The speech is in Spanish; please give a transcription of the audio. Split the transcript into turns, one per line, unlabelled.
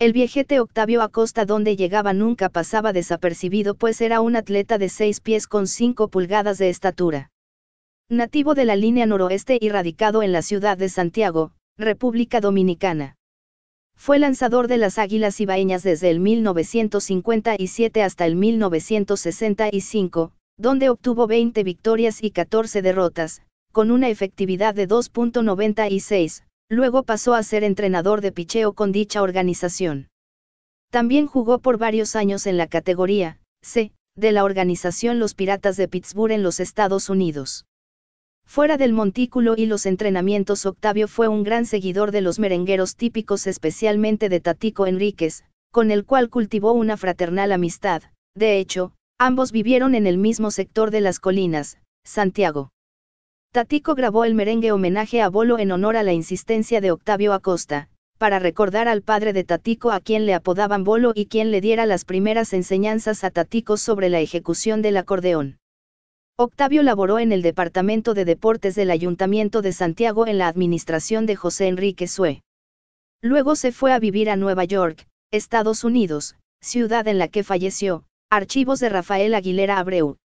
El viejete Octavio Acosta donde llegaba nunca pasaba desapercibido pues era un atleta de 6 pies con 5 pulgadas de estatura. Nativo de la línea noroeste y radicado en la ciudad de Santiago, República Dominicana. Fue lanzador de las Águilas Ibaeñas desde el 1957 hasta el 1965, donde obtuvo 20 victorias y 14 derrotas, con una efectividad de 2.96, Luego pasó a ser entrenador de picheo con dicha organización. También jugó por varios años en la categoría C de la organización Los Piratas de Pittsburgh en los Estados Unidos. Fuera del montículo y los entrenamientos, Octavio fue un gran seguidor de los merengueros típicos, especialmente de Tatico Enríquez, con el cual cultivó una fraternal amistad. De hecho, ambos vivieron en el mismo sector de las colinas, Santiago. Tatico grabó el merengue homenaje a Bolo en honor a la insistencia de Octavio Acosta, para recordar al padre de Tatico a quien le apodaban Bolo y quien le diera las primeras enseñanzas a Tatico sobre la ejecución del acordeón. Octavio laboró en el Departamento de Deportes del Ayuntamiento de Santiago en la administración de José Enrique Sue. Luego se fue a vivir a Nueva York, Estados Unidos, ciudad en la que falleció, archivos de Rafael Aguilera Abreu,